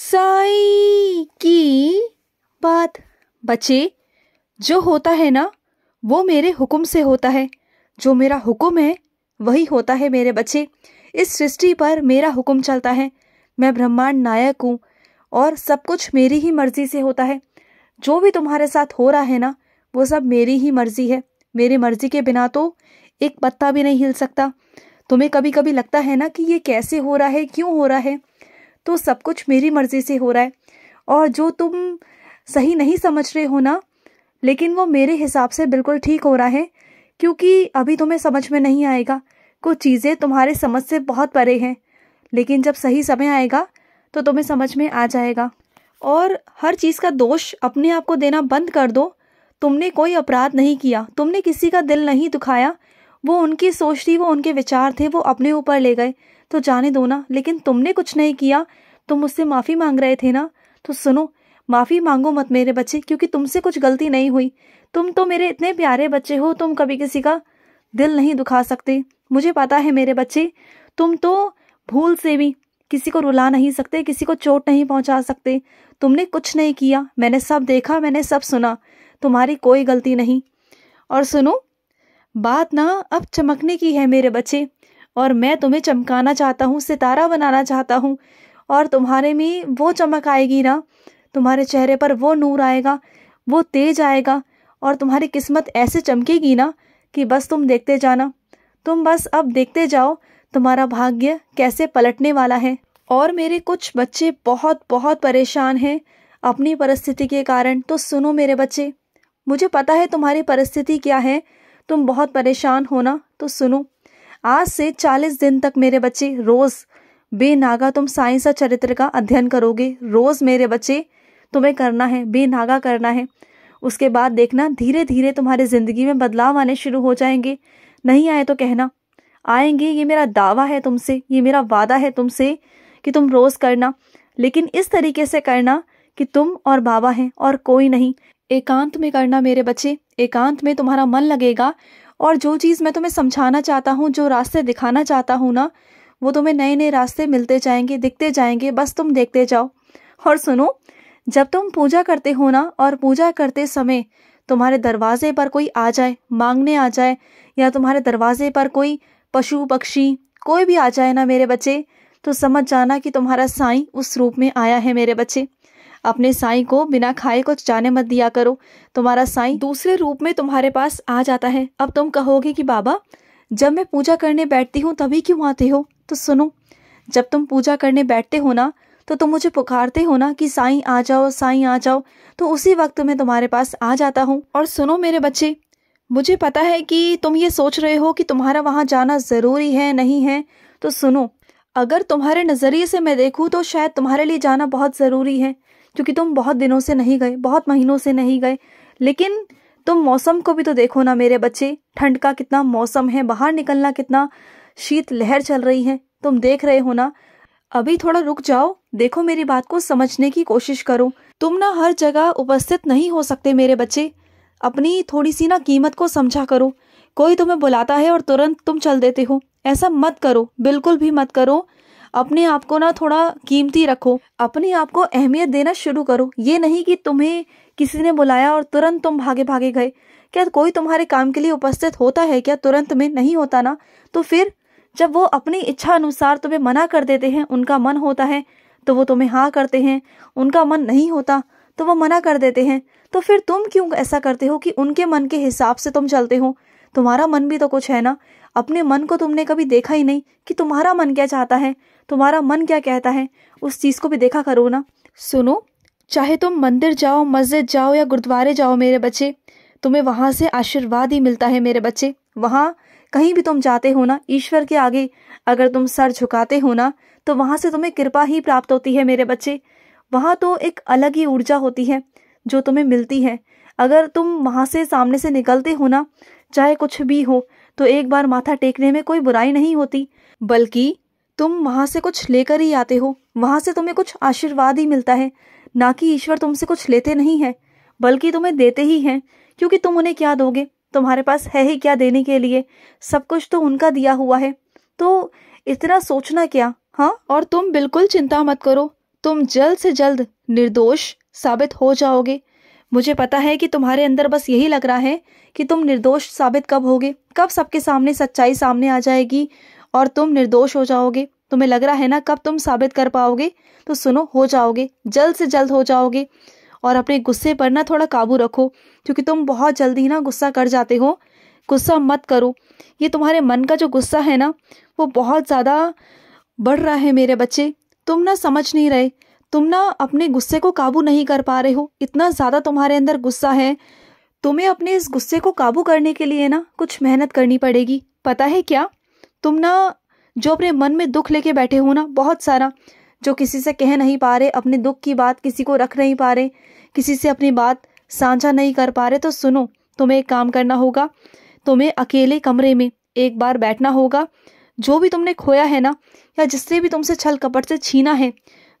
साई की बात बच्चे जो होता है ना वो मेरे हुक्म से होता है जो मेरा हुक्म है वही होता है मेरे बच्चे इस सृष्टि पर मेरा हुक्म चलता है मैं ब्रह्मांड नायक हूँ और सब कुछ मेरी ही मर्जी से होता है जो भी तुम्हारे साथ हो रहा है ना वो सब मेरी ही मर्जी है मेरी मर्जी के बिना तो एक पत्ता भी नहीं हिल सकता तुम्हें कभी कभी लगता है ना कि ये कैसे हो रहा है क्यों हो रहा है तो सब कुछ मेरी मर्जी से हो रहा है और जो तुम सही नहीं समझ रहे हो ना लेकिन वो मेरे हिसाब से बिल्कुल ठीक हो रहा है क्योंकि अभी तुम्हें समझ में नहीं आएगा कुछ चीज़ें तुम्हारे समझ से बहुत परे हैं लेकिन जब सही समय आएगा तो तुम्हें समझ में आ जाएगा और हर चीज़ का दोष अपने आप को देना बंद कर दो तुमने कोई अपराध नहीं किया तुमने किसी का दिल नहीं दुखाया वो उनकी सोच थी वो उनके विचार थे वो अपने ऊपर ले गए तो जाने दो ना लेकिन तुमने कुछ नहीं किया तुम मुझसे माफ़ी मांग रहे थे ना तो सुनो माफ़ी मांगो मत मेरे बच्चे क्योंकि तुमसे कुछ गलती नहीं हुई तुम तो मेरे इतने प्यारे बच्चे हो तुम कभी किसी का दिल नहीं दुखा सकते मुझे पता है मेरे बच्चे तुम तो भूल से भी किसी को रुला नहीं सकते किसी को चोट नहीं पहुंचा सकते तुमने कुछ नहीं किया मैंने सब देखा मैंने सब सुना तुम्हारी कोई गलती नहीं और सुनो बात ना अब चमकने की है मेरे बच्चे और मैं तुम्हें चमकाना चाहता हूँ सितारा बनाना चाहता हूँ और तुम्हारे में वो चमक आएगी ना तुम्हारे चेहरे पर वो नूर आएगा वो तेज आएगा और तुम्हारी किस्मत ऐसे चमकेगी ना कि बस तुम देखते जाना तुम बस अब देखते जाओ तुम्हारा भाग्य कैसे पलटने वाला है और मेरे कुछ बच्चे बहुत बहुत परेशान हैं अपनी परिस्थिति के कारण तो सुनो मेरे बच्चे मुझे पता है तुम्हारी परिस्थिति क्या है तुम बहुत परेशान हो ना तो सुनो आज से चालीस दिन तक मेरे बच्चे रोज बेनागा तुम साई सा चरित्र का अध्ययन करोगे रोज मेरे बच्चे तुम्हें करना है बेनागा करना है उसके बाद देखना धीरे धीरे तुम्हारे जिंदगी में बदलाव आने शुरू हो जाएंगे नहीं आए तो कहना आएंगे ये मेरा दावा है तुमसे ये मेरा वादा है तुमसे कि तुम रोज करना लेकिन इस तरीके से करना कि तुम और बाबा हैं और कोई नहीं एकांत में करना मेरे बच्चे एकांत में तुम्हारा मन लगेगा और जो चीज़ मैं तुम्हें समझाना चाहता हूँ जो रास्ते दिखाना चाहता हूँ ना वो तुम्हें नए नए रास्ते मिलते जाएंगे दिखते जाएंगे बस तुम देखते जाओ और सुनो जब तुम पूजा करते हो ना और पूजा करते समय तुम्हारे दरवाजे पर कोई आ जाए मांगने आ जाए या तुम्हारे दरवाजे पर कोई पशु पक्षी कोई भी आ जाए ना मेरे बच्चे तो समझ जाना कि तुम्हारा साईं उस रूप में आया है मेरे बच्चे अपने साई को बिना खाए कुछ जाने मत दिया करो तुम्हारा साई दूसरे रूप में तुम्हारे पास आ जाता है अब तुम कहोगे कि बाबा जब मैं पूजा करने बैठती हूँ तभी क्यों आते हो तो सुनो जब तुम पूजा करने बैठते हो ना तो तुम मुझे पुकारते हो ना कि साई आ जाओ साई आ जाओ तो उसी वक्त मैं तुम्हारे पास आ जाता हूँ और सुनो मेरे बच्चे मुझे पता है कि तुम ये सोच रहे हो कि तुम्हारा वहाँ जाना ज़रूरी है नहीं है तो सुनो अगर तुम्हारे नज़रिए से मैं देखूँ तो शायद तुम्हारे लिए जाना बहुत ज़रूरी है क्योंकि तुम बहुत दिनों से नहीं गए बहुत महीनों से नहीं गए लेकिन तुम मौसम को भी तो देखो ना मेरे बच्चे ठंड का कितना मौसम है बाहर निकलना कितना शीत लहर चल रही है तुम देख रहे हो ना अभी थोड़ा रुक जाओ देखो मेरी बात को समझने की कोशिश करो तुम ना हर जगह उपस्थित नहीं हो सकते मेरे बच्चे अपनी थोड़ी सी ना कीमत को समझा करो कोई तुम्हें बुलाता है और तुरंत तुम चल देते हो ऐसा मत करो बिल्कुल भी मत करो अपने आप को ना थोड़ा कीमती रखो अपने आप को अहमियत देना शुरू करो ये नहीं कि तुम्हें किसी ने बुलाया और तुरंत तुम भागे भागे गए क्या कोई तुम्हारे काम के लिए उपस्थित होता है क्या तुरंत में नहीं होता ना तो फिर जब वो अपनी इच्छा अनुसार तुम्हें मना कर देते हैं उनका मन होता है तो वो तुम्हें हाँ करते हैं उनका मन नहीं होता तो वो मना कर देते हैं तो फिर तुम क्यों ऐसा करते हो कि उनके मन के हिसाब से तुम चलते हो तुम्हारा मन भी तो कुछ है ना अपने मन को तुमने कभी देखा ही नहीं कि तुम्हारा मन क्या चाहता है तुम्हारा मन क्या कहता है उस चीज़ को भी देखा करो ना सुनो चाहे तुम मंदिर जाओ मस्जिद जाओ या गुरुद्वारे जाओ मेरे बच्चे तुम्हें वहाँ से आशीर्वाद ही मिलता है मेरे बच्चे वहाँ कहीं भी तुम जाते हो ना ईश्वर के आगे अगर तुम सर झुकाते हो ना तो वहाँ से तुम्हें कृपा ही प्राप्त होती है मेरे बच्चे वहाँ तो एक अलग ही ऊर्जा होती है जो तुम्हें मिलती है अगर तुम वहाँ से सामने से निकलते हो ना चाहे कुछ भी हो तो एक बार माथा टेकने में कोई बुराई नहीं होती बल्कि तुम वहां से कुछ लेकर ही आते हो वहां से तुम्हें कुछ आशीर्वाद ही मिलता है ना कि ईश्वर तुमसे कुछ लेते नहीं है बल्कि तुम्हें देते ही हैं क्योंकि तुम उन्हें क्या दोगे तुम्हारे पास है ही क्या देने के लिए सब कुछ तो उनका दिया हुआ है तो इतना सोचना क्या हाँ और तुम बिल्कुल चिंता मत करो तुम जल्द से जल्द निर्दोष साबित हो जाओगे मुझे पता है कि तुम्हारे अंदर बस यही लग रहा है कि तुम निर्दोष साबित कब होगे कब सबके सामने सच्चाई सामने आ जाएगी और तुम निर्दोष हो जाओगे तुम्हें लग रहा है ना कब तुम साबित कर पाओगे तो सुनो हो जाओगे जल्द से जल्द हो जाओगे और अपने गुस्से पर ना थोड़ा काबू रखो क्योंकि तुम बहुत जल्दी ना गुस्सा कर जाते हो गुस्सा मत करो ये तुम्हारे मन का जो गुस्सा है ना वो बहुत ज़्यादा बढ़ रहा है मेरे बच्चे तुम ना समझ नहीं रहे तुम ना अपने गुस्से को काबू नहीं कर पा रहे हो इतना ज़्यादा तुम्हारे अंदर गुस्सा है तुम्हें अपने इस गुस्से को काबू करने के लिए ना कुछ मेहनत करनी पड़ेगी पता है क्या तुम ना जो अपने मन में दुख लेके बैठे हो ना बहुत सारा जो किसी से कह नहीं पा रहे अपने दुख की बात किसी को रख नहीं पा रहे किसी से अपनी बात साझा नहीं कर पा रहे तो सुनो तुम्हें एक काम करना होगा तुम्हें अकेले कमरे में एक बार बैठना होगा जो भी तुमने खोया है ना या जिससे भी तुमसे छल कपट से छीना है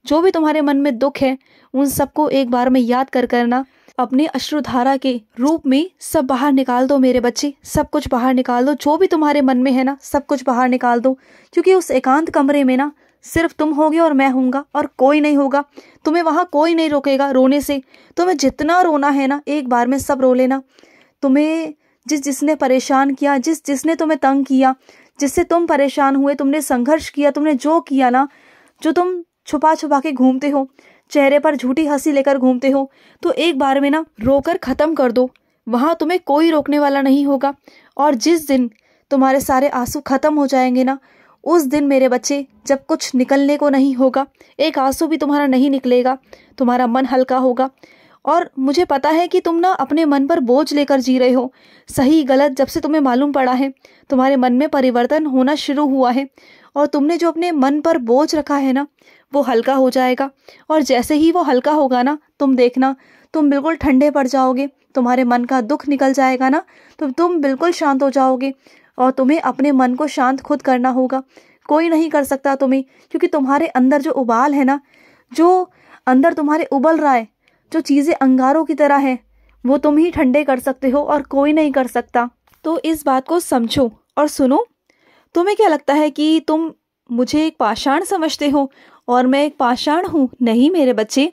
जो भी तुम्हारे मन में दुख है उन सबको एक बार में याद कर करना अपने अश्रुधारा के रूप में सब बाहर निकाल दो मेरे बच्चे सब कुछ बाहर निकाल दो जो भी तुम्हारे मन में है ना सब कुछ बाहर निकाल दो क्योंकि उस एकांत कमरे में ना सिर्फ तुम होगे और मैं हूँगा और कोई नहीं होगा तुम्हें वहाँ कोई नहीं रोकेगा रोने से तुम्हें जितना रोना है ना एक बार में सब रो लेना तुम्हें जिस जिसने परेशान किया जिस जिसने तुम्हें तंग किया जिससे तुम परेशान हुए तुमने संघर्ष किया तुमने जो किया ना जो तुम छुपा छुपा के घूमते हो चेहरे पर झूठी हंसी लेकर घूमते हो तो एक बार में ना रोकर ख़त्म कर दो वहाँ तुम्हें कोई रोकने वाला नहीं होगा और जिस दिन तुम्हारे सारे आंसू ख़त्म हो जाएंगे ना उस दिन मेरे बच्चे जब कुछ निकलने को नहीं होगा एक आंसू भी तुम्हारा नहीं निकलेगा तुम्हारा मन हल्का होगा और मुझे पता है कि तुम ना अपने मन पर बोझ लेकर जी रहे हो सही गलत जब से तुम्हें मालूम पड़ा है तुम्हारे मन में परिवर्तन होना शुरू हुआ है और तुमने जो अपने मन पर बोझ रखा है ना वो हल्का हो जाएगा और जैसे ही वो हल्का होगा ना तुम देखना तुम बिल्कुल ठंडे पड़ जाओगे तुम्हारे मन का दुख निकल जाएगा ना तो तुम बिल्कुल शांत हो जाओगे और तुम्हें अपने मन को शांत खुद करना होगा कोई नहीं कर सकता तुम्हें क्योंकि तुम्हारे अंदर जो उबाल है ना जो अंदर तुम्हारे उबल रहा है जो चीज़ें अंगारों की तरह हैं वो तुम ही ठंडे कर सकते हो और कोई नहीं कर सकता तो इस बात को समझो और सुनो तुम्हें क्या लगता है कि तुम मुझे एक पाषाण समझते हो और मैं एक पाषाण हूँ नहीं मेरे बच्चे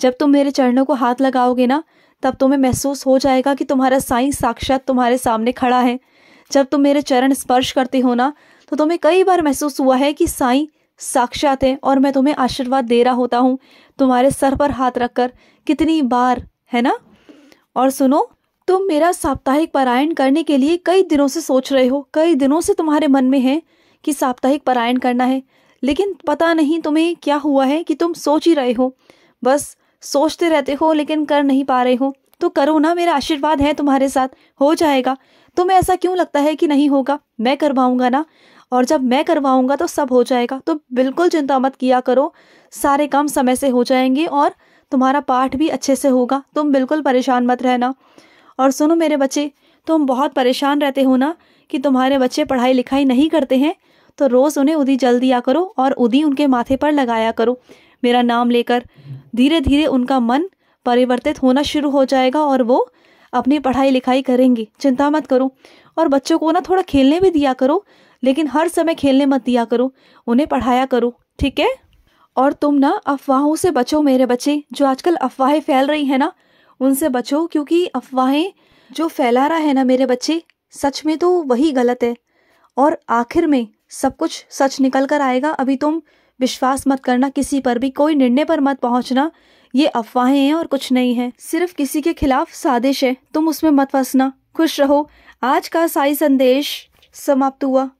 जब तुम मेरे चरणों को हाथ लगाओगे ना तब तुम्हें महसूस हो जाएगा कि तुम्हारा साई साक्षात तुम्हारे सामने खड़ा है जब तुम मेरे चरण स्पर्श करते हो ना तो तुम्हें कई बार महसूस हुआ है कि साई साक्षात है और मैं तुम्हें आशीर्वाद दे रहा होता हूँ तुम्हारे सर पर हाथ रखकर कितनी बार है ना और सुनो तुम मेरा साप्ताहिक पारायण करने के लिए कई दिनों से सोच रहे हो कई दिनों से तुम्हारे मन में है कि साप्ताहिक पारायण करना है लेकिन पता नहीं तुम्हें क्या हुआ है कि तुम सोच ही रहे हो बस सोचते रहते हो लेकिन कर नहीं पा रहे हो तो करो ना मेरा आशीर्वाद है तुम्हारे साथ हो जाएगा तुम्हें ऐसा क्यों लगता है कि नहीं होगा मैं करवाऊंगा ना और जब मैं करवाऊंगा तो सब हो जाएगा तो बिल्कुल चिंता मत किया करो सारे काम समय से हो जाएंगे और तुम्हारा पाठ भी अच्छे से होगा तुम बिल्कुल परेशान मत रहना और सुनो मेरे बच्चे तुम बहुत परेशान रहते हो ना कि तुम्हारे बच्चे पढ़ाई लिखाई नहीं करते हैं तो रोज़ उन्हें उदी जल दिया करो और उदी उनके माथे पर लगाया करो मेरा नाम लेकर धीरे धीरे उनका मन परिवर्तित होना शुरू हो जाएगा और वो अपनी पढ़ाई लिखाई करेंगे चिंता मत करो और बच्चों को ना थोड़ा खेलने भी दिया करो लेकिन हर समय खेलने मत दिया करो उन्हें पढ़ाया करो ठीक है और तुम ना अफवाहों से बचो मेरे बच्चे जो आजकल अफवाहें फैल रही हैं ना उनसे बचो क्योंकि अफवाहें जो फैला रहा है ना मेरे बच्चे सच में तो वही गलत है और आखिर में सब कुछ सच निकल कर आएगा अभी तुम विश्वास मत करना किसी पर भी कोई निर्णय पर मत पहुंचना ये अफवाहें हैं और कुछ नहीं है सिर्फ किसी के खिलाफ साजिश है तुम उसमें मत फंसना खुश रहो आज का साई संदेश समाप्त हुआ